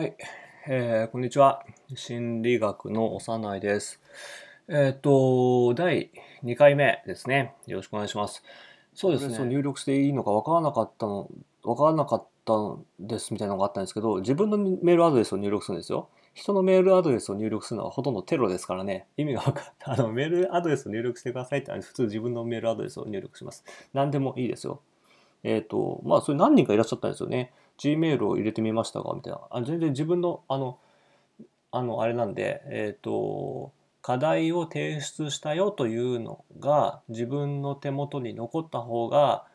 はい、えー、こんにちは。心理学の幼いです。えっ、ー、と、第2回目ですね。よろしくお願いします。そうですね。そ入力していいのか分からなかったの、分からなかったんですみたいなのがあったんですけど、自分のメールアドレスを入力するんですよ。人のメールアドレスを入力するのはほとんどテロですからね、意味が分かった。あの、メールアドレスを入力してくださいって普通自分のメールアドレスを入力します。何でもいいですよ。えっ、ー、と、まあ、それ何人かいらっしゃったんですよね。Gmail を入れてみましたかみたいな。あ全然自分の、あの、あの、あれなんで、えっ、ー、と、課題を提出したよというのが自分の手元に残った方が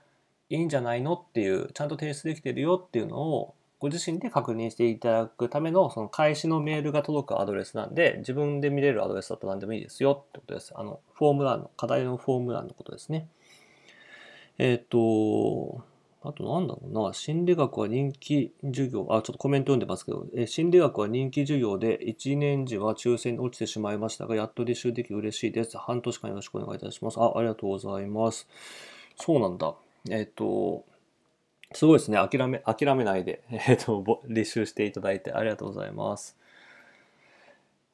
いいんじゃないのっていう、ちゃんと提出できてるよっていうのをご自身で確認していただくためのその開始のメールが届くアドレスなんで自分で見れるアドレスだと何でもいいですよってことです。あの、フォーム欄の、課題のフォーム欄のことですね。えっ、ー、と、あとなんだろうな、心理学は人気授業、あ、ちょっとコメント読んでますけど、え心理学は人気授業で1年時は抽選に落ちてしまいましたが、やっと履修でき嬉しいです。半年間よろしくお願いいたします。あ、ありがとうございます。そうなんだ。えっ、と、すごいですね。諦め、諦めないで、えっ、と、履修していただいてありがとうございます。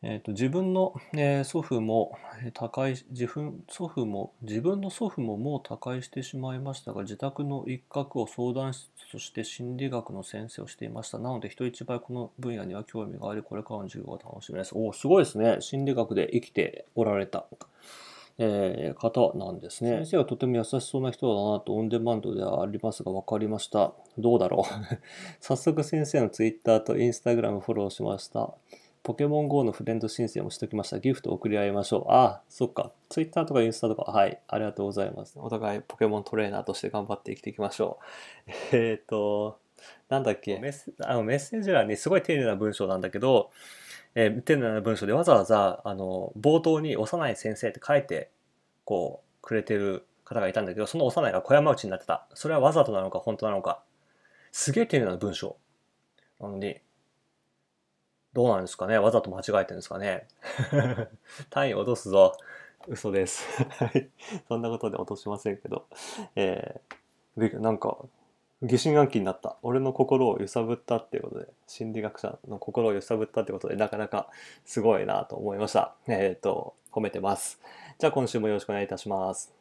えーと、自分の、えー、祖父も他界自分祖父も自分の祖父ももう他界してしまいましたが自宅の一角を相談室として心理学の先生をしていましたなので人一倍この分野には興味がありこれからの授業が楽しみですおおすごいですね心理学で生きておられた、えー、方なんですね先生はとても優しそうな人だなとオンデマンドではありますが分かりましたどうだろう 早速先生のツイッターとインスタグラムフォローしましたポケモン GO のフレンド申請もしときました。ギフト送り合いましょう。ああ、そっか。Twitter とかインスタとか、はい、ありがとうございます。お互いポケモントレーナーとして頑張って生きていきましょう。えっ、ー、と、なんだっけメッセあのメッセージ欄にすごい丁寧な文章なんだけど、えー、丁寧な文章でわざわざあの冒頭に「幼い先生」って書いてこうくれてる方がいたんだけどその幼いが小山内になってたそれはわざとなのか本当なのかすげえ丁寧な文章なのにどうなんですかねわざと間違えてるんですかね単位 落とすぞ。嘘です。はい。そんなことで落としませんけど。えー、なんか、疑心暗鬼になった。俺の心を揺さぶったっていうことで、心理学者の心を揺さぶったってことで、なかなかすごいなと思いました。えっ、ー、と、褒めてます。じゃあ今週もよろしくお願いいたします。